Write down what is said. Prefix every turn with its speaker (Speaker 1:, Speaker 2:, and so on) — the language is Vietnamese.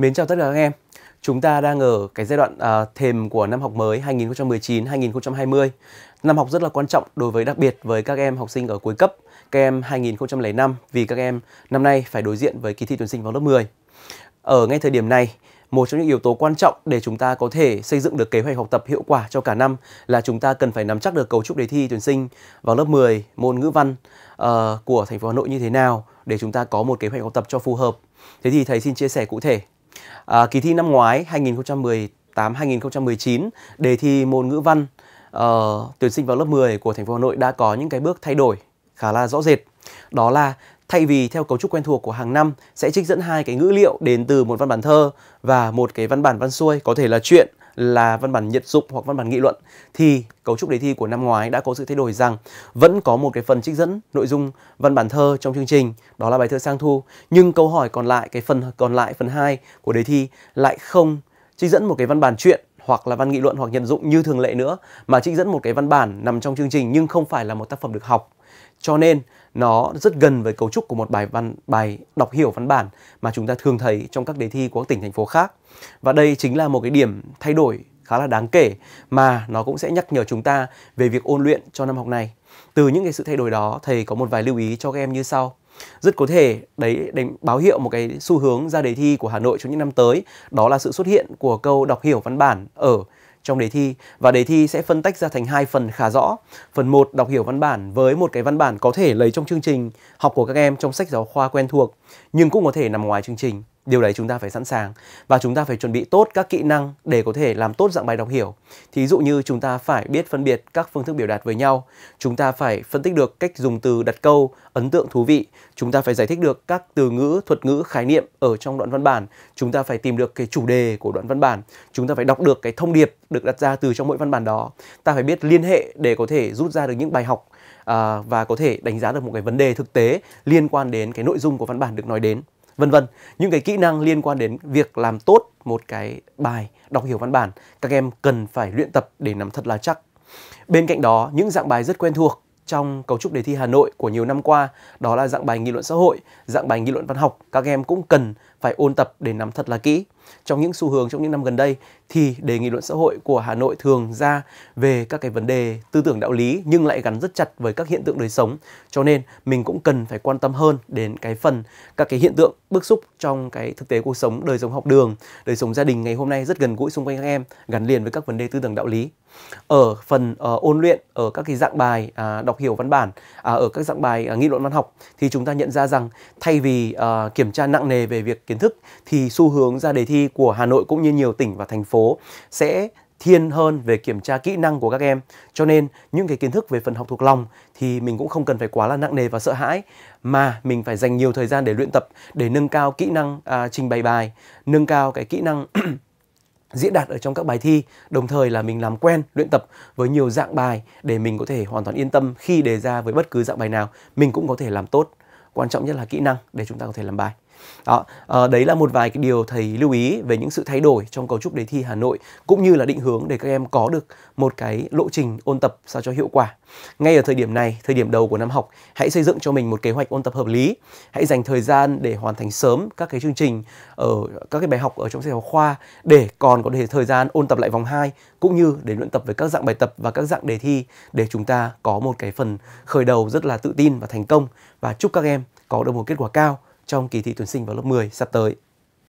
Speaker 1: Mến chào tất cả các em. Chúng ta đang ở cái giai đoạn à, thềm của năm học mới 2019-2020. Năm học rất là quan trọng đối với đặc biệt với các em học sinh ở cuối cấp, các em 2005 vì các em năm nay phải đối diện với kỳ thi tuyển sinh vào lớp 10. Ở ngay thời điểm này, một trong những yếu tố quan trọng để chúng ta có thể xây dựng được kế hoạch học tập hiệu quả cho cả năm là chúng ta cần phải nắm chắc được cấu trúc đề thi tuyển sinh vào lớp 10 môn ngữ văn uh, của thành phố Hà Nội như thế nào để chúng ta có một kế hoạch học tập cho phù hợp. Thế thì thầy xin chia sẻ cụ thể À, kỳ thi năm ngoái 2018 2019 đề thi môn ngữ văn uh, tuyển sinh vào lớp 10 của thành phố Hà Nội đã có những cái bước thay đổi khá là rõ rệt. Đó là thay vì theo cấu trúc quen thuộc của hàng năm sẽ trích dẫn hai cái ngữ liệu đến từ một văn bản thơ và một cái văn bản văn xuôi có thể là chuyện là văn bản nhiệt dụng hoặc văn bản nghị luận thì cấu trúc đề thi của năm ngoái đã có sự thay đổi rằng vẫn có một cái phần trích dẫn nội dung văn bản thơ trong chương trình, đó là bài thơ sang thu, nhưng câu hỏi còn lại cái phần còn lại phần 2 của đề thi lại không trích dẫn một cái văn bản truyện hoặc là văn nghị luận hoặc nhận dụng như thường lệ nữa mà trích dẫn một cái văn bản nằm trong chương trình nhưng không phải là một tác phẩm được học cho nên nó rất gần với cấu trúc của một bài văn bài đọc hiểu văn bản mà chúng ta thường thấy trong các đề thi của các tỉnh thành phố khác. Và đây chính là một cái điểm thay đổi khá là đáng kể mà nó cũng sẽ nhắc nhở chúng ta về việc ôn luyện cho năm học này. Từ những cái sự thay đổi đó, thầy có một vài lưu ý cho các em như sau. Rất có thể đấy đánh báo hiệu một cái xu hướng ra đề thi của Hà Nội trong những năm tới, đó là sự xuất hiện của câu đọc hiểu văn bản ở trong đề thi và đề thi sẽ phân tách ra thành hai phần khá rõ. Phần 1 đọc hiểu văn bản với một cái văn bản có thể lấy trong chương trình học của các em trong sách giáo khoa quen thuộc nhưng cũng có thể nằm ngoài chương trình điều đấy chúng ta phải sẵn sàng và chúng ta phải chuẩn bị tốt các kỹ năng để có thể làm tốt dạng bài đọc hiểu thí dụ như chúng ta phải biết phân biệt các phương thức biểu đạt với nhau chúng ta phải phân tích được cách dùng từ đặt câu ấn tượng thú vị chúng ta phải giải thích được các từ ngữ thuật ngữ khái niệm ở trong đoạn văn bản chúng ta phải tìm được cái chủ đề của đoạn văn bản chúng ta phải đọc được cái thông điệp được đặt ra từ trong mỗi văn bản đó ta phải biết liên hệ để có thể rút ra được những bài học à, và có thể đánh giá được một cái vấn đề thực tế liên quan đến cái nội dung của văn bản được nói đến vân vân những cái kỹ năng liên quan đến việc làm tốt một cái bài đọc hiểu văn bản các em cần phải luyện tập để nắm thật là chắc bên cạnh đó những dạng bài rất quen thuộc trong cấu trúc đề thi Hà Nội của nhiều năm qua đó là dạng bài nghị luận xã hội, dạng bài nghị luận văn học các em cũng cần phải ôn tập để nắm thật là kỹ trong những xu hướng trong những năm gần đây thì đề nghị luận xã hội của Hà Nội thường ra về các cái vấn đề tư tưởng đạo lý nhưng lại gắn rất chặt với các hiện tượng đời sống. Cho nên mình cũng cần phải quan tâm hơn đến cái phần các cái hiện tượng bức xúc trong cái thực tế cuộc sống, đời sống học đường, đời sống gia đình ngày hôm nay rất gần gũi xung quanh các em gắn liền với các vấn đề tư tưởng đạo lý. Ở phần uh, ôn luyện ở các cái dạng bài uh, đọc hiểu văn bản, uh, ở các dạng bài uh, nghị luận văn học thì chúng ta nhận ra rằng thay vì uh, kiểm tra nặng nề về việc kiến thức thì xu hướng ra đề thi thi của Hà Nội cũng như nhiều tỉnh và thành phố sẽ thiên hơn về kiểm tra kỹ năng của các em cho nên những cái kiến thức về phần học thuộc lòng thì mình cũng không cần phải quá là nặng nề và sợ hãi mà mình phải dành nhiều thời gian để luyện tập để nâng cao kỹ năng à, trình bày bài nâng cao cái kỹ năng diễn đạt ở trong các bài thi đồng thời là mình làm quen luyện tập với nhiều dạng bài để mình có thể hoàn toàn yên tâm khi đề ra với bất cứ dạng bài nào mình cũng có thể làm tốt quan trọng nhất là kỹ năng để chúng ta có thể làm bài đó à, đấy là một vài cái điều thầy lưu ý về những sự thay đổi trong cấu trúc đề thi Hà Nội cũng như là định hướng để các em có được một cái lộ trình ôn tập sao cho hiệu quả ngay ở thời điểm này thời điểm đầu của năm học hãy xây dựng cho mình một kế hoạch ôn tập hợp lý hãy dành thời gian để hoàn thành sớm các cái chương trình ở các cái bài học ở trong sách giáo khoa để còn có thể thời gian ôn tập lại vòng 2 cũng như để luyện tập với các dạng bài tập và các dạng đề thi để chúng ta có một cái phần khởi đầu rất là tự tin và thành công và chúc các em có được một kết quả cao trong kỳ thi tuyển sinh vào lớp 10 sắp tới